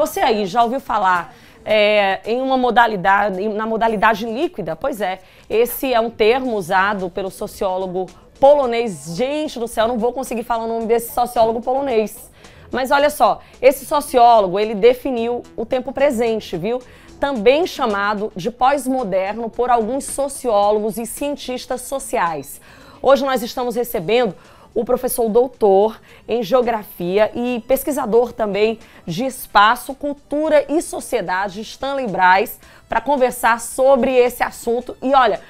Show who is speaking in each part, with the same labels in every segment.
Speaker 1: Você aí já ouviu falar é, em uma modalidade, na modalidade líquida? Pois é, esse é um termo usado pelo sociólogo polonês. Gente do céu, não vou conseguir falar o nome desse sociólogo polonês. Mas olha só, esse sociólogo, ele definiu o tempo presente, viu? Também chamado de pós-moderno por alguns sociólogos e cientistas sociais. Hoje nós estamos recebendo o professor doutor em geografia e pesquisador também de espaço, cultura e sociedade, Stanley Braz, para conversar sobre esse assunto. E olha,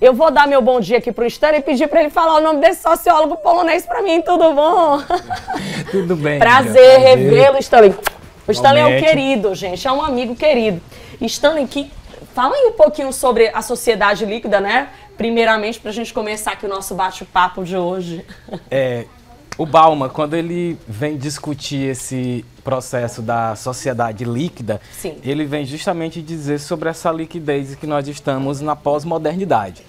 Speaker 1: eu vou dar meu bom dia aqui para o Stanley e pedir para ele falar o nome desse sociólogo polonês para mim, tudo bom? Tudo bem. Prazer revê-lo, Stanley. O Stanley é um querido, gente, é um amigo querido. Stanley, que fala aí um pouquinho sobre a sociedade líquida, né? primeiramente para a gente começar aqui o nosso bate-papo de hoje. É,
Speaker 2: o Balma, quando ele vem discutir esse processo da sociedade líquida, Sim. ele vem justamente dizer sobre essa liquidez que nós estamos na pós-modernidade.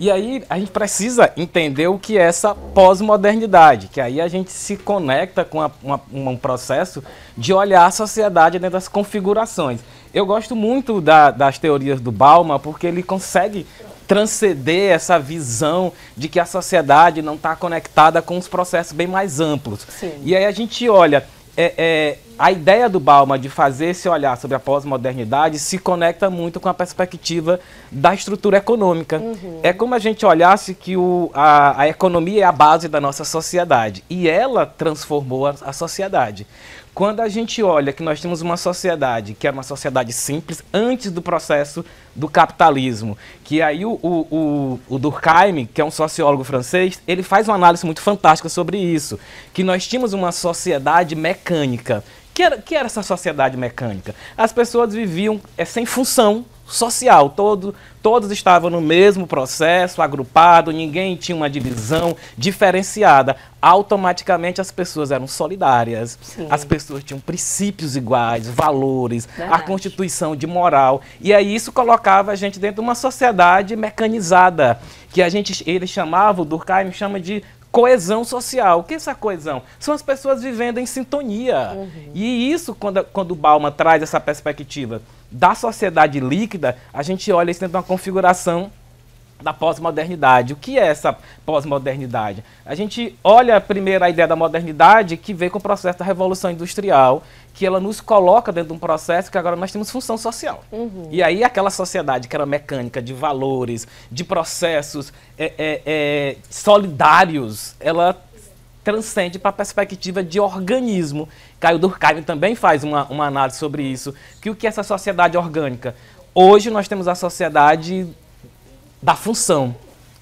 Speaker 2: E aí a gente precisa entender o que é essa pós-modernidade, que aí a gente se conecta com uma, um processo de olhar a sociedade dentro das configurações. Eu gosto muito da, das teorias do Bauman porque ele consegue transcender essa visão de que a sociedade não está conectada com os processos bem mais amplos. Sim. E aí a gente olha, é, é, a ideia do Bauman de fazer esse olhar sobre a pós-modernidade se conecta muito com a perspectiva da estrutura econômica. Uhum. É como a gente olhasse que o, a, a economia é a base da nossa sociedade e ela transformou a, a sociedade. Quando a gente olha que nós temos uma sociedade que era é uma sociedade simples antes do processo do capitalismo, que aí o, o, o, o Durkheim, que é um sociólogo francês, ele faz uma análise muito fantástica sobre isso, que nós tínhamos uma sociedade mecânica, que era, que era essa sociedade mecânica? As pessoas viviam é, sem função social, todo, todos estavam no mesmo processo, agrupado, ninguém tinha uma divisão diferenciada. Automaticamente as pessoas eram solidárias, Sim. as pessoas tinham princípios iguais, valores, Verdade. a constituição de moral. E aí isso colocava a gente dentro de uma sociedade mecanizada, que a gente, ele chamava, o Durkheim chama de coesão social. O que é essa coesão? São as pessoas vivendo em sintonia. Uhum. E isso, quando, quando o Bauman traz essa perspectiva da sociedade líquida, a gente olha isso dentro de uma configuração da pós-modernidade. O que é essa pós-modernidade? A gente olha primeiro a ideia da modernidade que vem com o processo da Revolução Industrial, que ela nos coloca dentro de um processo que agora nós temos função social. Uhum. E aí aquela sociedade que era mecânica de valores, de processos é, é, é, solidários, ela transcende para a perspectiva de organismo. Caio Durkheim também faz uma, uma análise sobre isso, que o que é essa sociedade orgânica? Hoje nós temos a sociedade da função.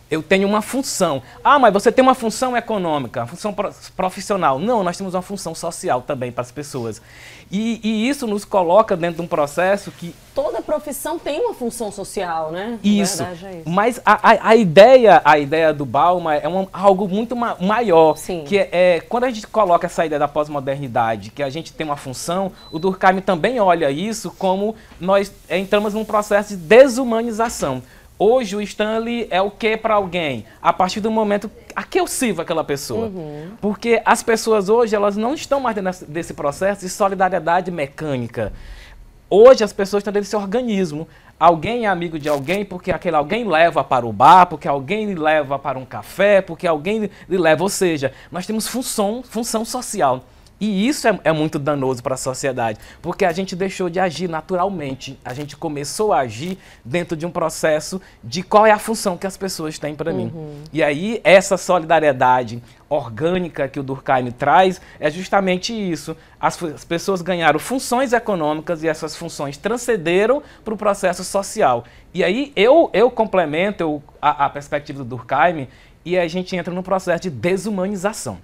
Speaker 2: Eu tenho uma função. Ah, mas você tem uma função econômica, uma função profissional. Não, nós temos uma função social também para as pessoas. E, e isso nos coloca dentro de um processo que.
Speaker 1: Toda profissão tem uma função social, né? Isso. É isso.
Speaker 2: Mas a, a, a, ideia, a ideia do Balma é um, algo muito ma maior. Sim. Que é, é, quando a gente coloca essa ideia da pós-modernidade, que a gente tem uma função, o Durkheim também olha isso como nós entramos num processo de desumanização. Hoje o Stanley é o que para alguém? A partir do momento a que eu sirvo aquela pessoa. Uhum. Porque as pessoas hoje, elas não estão mais dentro desse processo de solidariedade mecânica. Hoje as pessoas estão dentro desse organismo. Alguém é amigo de alguém porque aquele alguém leva para o bar, porque alguém leva para um café, porque alguém lhe leva. Ou seja, nós temos função, função social. E isso é, é muito danoso para a sociedade, porque a gente deixou de agir naturalmente. A gente começou a agir dentro de um processo de qual é a função que as pessoas têm para uhum. mim. E aí, essa solidariedade orgânica que o Durkheim traz é justamente isso. As, as pessoas ganharam funções econômicas e essas funções transcenderam para o processo social. E aí, eu, eu complemento eu, a, a perspectiva do Durkheim e a gente entra num processo de desumanização.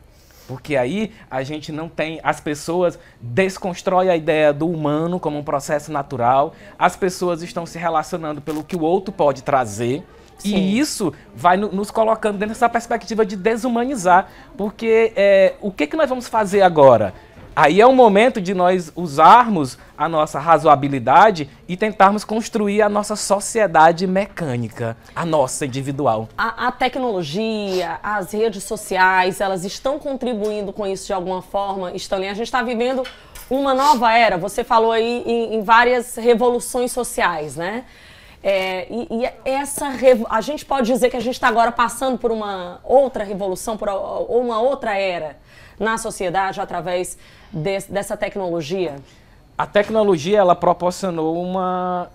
Speaker 2: Porque aí a gente não tem. As pessoas desconstrói a ideia do humano como um processo natural, as pessoas estão se relacionando pelo que o outro pode trazer. Sim. E isso vai nos colocando dentro dessa perspectiva de desumanizar. Porque é, o que, que nós vamos fazer agora? Aí é o momento de nós usarmos a nossa razoabilidade e tentarmos construir a nossa sociedade mecânica, a nossa individual.
Speaker 1: A, a, tecnologia, as redes sociais, elas estão contribuindo com isso de alguma forma, Stanley? A gente está vivendo uma nova era. Você falou aí em, em várias revoluções sociais, né? É, e, e, essa a gente pode dizer que a gente está agora passando por uma outra revolução, por uma outra era na sociedade através de, dessa tecnologia. A
Speaker 2: tecnologia ela proporcionou uma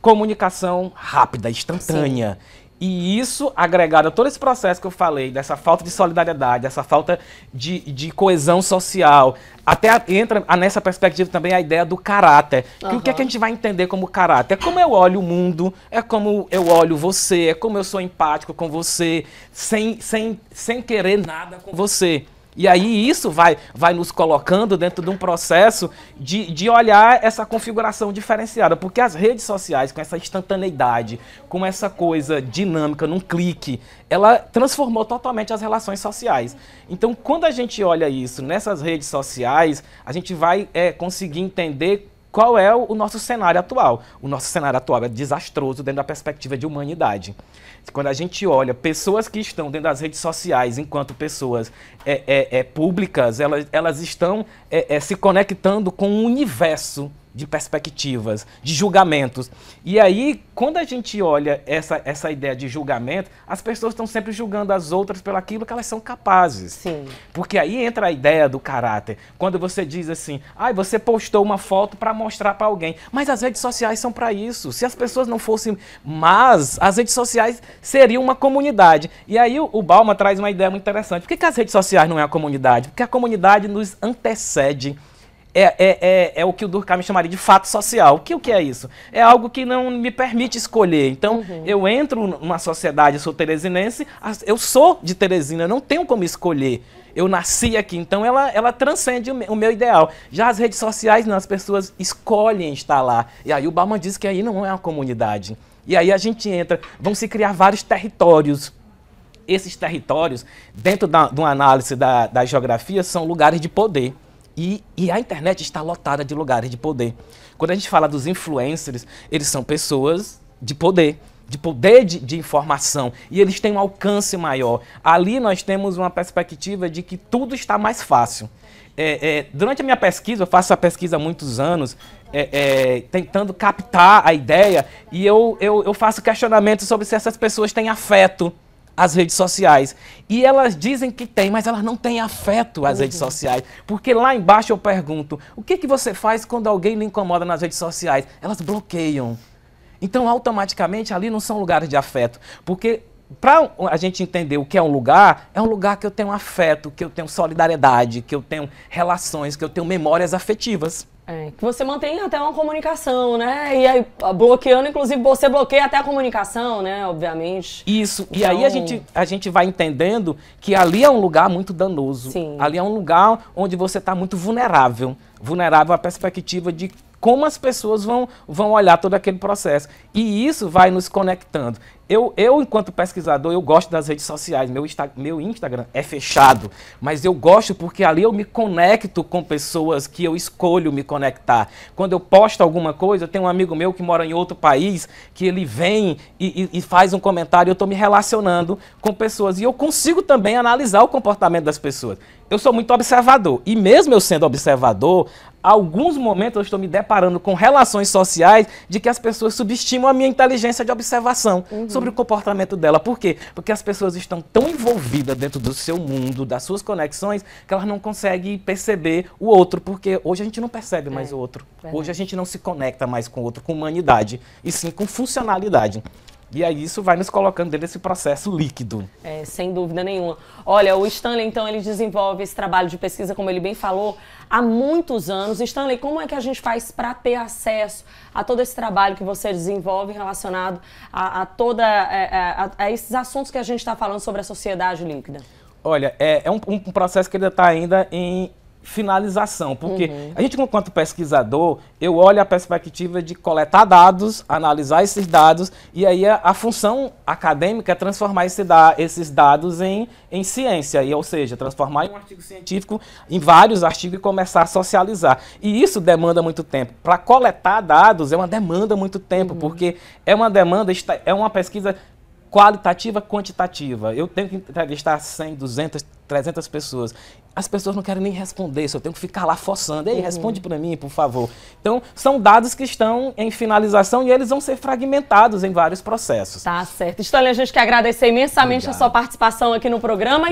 Speaker 2: comunicação rápida, instantânea. Sim. E isso, agregado a todo esse processo que eu falei, dessa falta de solidariedade, essa falta de, de coesão social, até a, entra nessa perspectiva também a ideia do caráter. Uhum. Que o que, é que a gente vai entender como caráter? É como eu olho o mundo, é como eu olho você, é como eu sou empático com você, sem, sem, sem querer nada com você. E aí isso vai, vai nos colocando dentro de um processo de, de olhar essa configuração diferenciada, porque as redes sociais, com essa instantaneidade, com essa coisa dinâmica, num clique, ela transformou totalmente as relações sociais. Então, quando a gente olha isso nessas redes sociais, a gente vai é, conseguir entender qual é o nosso cenário atual? O nosso cenário atual é desastroso dentro da perspectiva de humanidade. Quando a gente olha pessoas que estão dentro das redes sociais enquanto pessoas é, é, é públicas, elas, elas estão é, é, se conectando com o universo de perspectivas, de julgamentos. E aí, quando a gente olha essa, essa ideia de julgamento, as pessoas estão sempre julgando as outras pelo aquilo que elas são capazes. Sim. Porque aí entra a ideia do caráter. Quando você diz assim, ah, você postou uma foto para mostrar para alguém. Mas as redes sociais são para isso. Se as pessoas não fossem. Mas as redes sociais seriam uma comunidade. E aí o, o Balma traz uma ideia muito interessante. Por que, que as redes sociais não é a comunidade? Porque a comunidade nos antecede é, é, é, é, o que o Durkheim chamaria de fato social. O que, o que é isso? É algo que não me permite escolher. Então, uhum. eu entro numa sociedade, sou teresinense, eu sou de Teresina, não tenho como escolher. Eu nasci aqui, então ela, ela transcende o meu, ideal. Já as redes sociais, as pessoas escolhem estar lá. E aí o Bauman diz que aí não é uma comunidade. E aí a gente entra, vão se criar vários territórios esses territórios, dentro da, de uma análise da, da geografia, são lugares de poder. E, e, a internet está lotada de lugares de poder. Quando a gente fala dos influencers, eles são pessoas de poder, de poder de, de informação, e eles têm um alcance maior. Ali nós temos uma perspectiva de que tudo está mais fácil. É, é, durante a minha pesquisa, eu faço a pesquisa há muitos anos, é, é tentando captar a ideia, e eu, eu, eu faço questionamentos sobre se essas pessoas têm afeto as redes sociais. E elas dizem que tem, mas elas não têm afeto às uhum. redes sociais. Porque lá embaixo eu pergunto: o que, que você faz quando alguém lhe incomoda nas redes sociais? Elas bloqueiam. Então, automaticamente, ali não são lugares de afeto. Porque para a gente entender o que é um lugar, é um lugar que eu tenho afeto, que eu tenho solidariedade, que eu tenho relações, que eu tenho memórias afetivas.
Speaker 1: É, que você mantém até uma comunicação, né? E aí, ah, bloqueando, inclusive, você bloqueia até a comunicação, né? Obviamente. Isso. Então... E aí a gente,
Speaker 2: a gente vai entendendo que ali é um lugar muito danoso. Sim. Ali é um lugar onde você está muito vulnerável. Vulnerável à perspectiva de como as pessoas vão, vão olhar todo aquele processo. E isso vai nos conectando. Eu, eu, enquanto pesquisador, eu gosto das redes sociais. Meu, Insta, meu Instagram é fechado, mas eu gosto porque ali eu me conecto com pessoas que eu escolho me conectar. Quando eu posto alguma coisa, eu tenho um amigo meu que mora em outro país, que ele vem e, e, e faz um comentário, eu estou me relacionando com pessoas. E eu consigo também analisar o comportamento das pessoas. Eu sou muito observador. E mesmo eu sendo observador, alguns momentos eu estou me deparando com relações sociais de que as pessoas subestimam a minha inteligência de observação. Uhum sobre o comportamento dela. Por quê? Porque as pessoas estão tão envolvidas dentro do seu mundo, das suas conexões, que elas não conseguem perceber o outro, porque hoje a gente não percebe mais é, o outro. Verdade. Hoje a gente não se conecta mais com o outro, com humanidade, e sim com funcionalidade. E aí isso vai nos colocando dentro desse processo líquido.
Speaker 1: É, sem dúvida nenhuma. Olha, o Stanley, então, ele desenvolve esse trabalho de pesquisa, como ele bem falou, há muitos anos. Stanley, como é que a gente faz para ter acesso a todo esse trabalho que você desenvolve relacionado a, a toda a, é, é, a, a esses assuntos que a gente está falando sobre a sociedade líquida?
Speaker 2: Olha, é, é um, um processo que ainda está ainda em finalização, porque uhum. a gente, enquanto pesquisador, eu olho a perspectiva de coletar dados, analisar esses dados, e aí a, a função acadêmica é transformar esse da, esses dados em, em ciência, e, ou seja, transformar em um artigo científico em vários artigos e começar a socializar. E isso demanda muito tempo. Para coletar dados é uma demanda muito tempo, uhum. porque é uma demanda, é uma pesquisa qualitativa, quantitativa. Eu tenho que entrevistar 100, 200, 300 pessoas. As pessoas não querem nem responder, só tenho que ficar lá forçando. Ei, uhum. responde para mim, por favor. Então, são dados que estão em finalização e eles vão ser fragmentados em vários processos.
Speaker 1: Tá certo. Stanley, a gente quer agradecer imensamente Obrigado. a sua participação aqui no programa.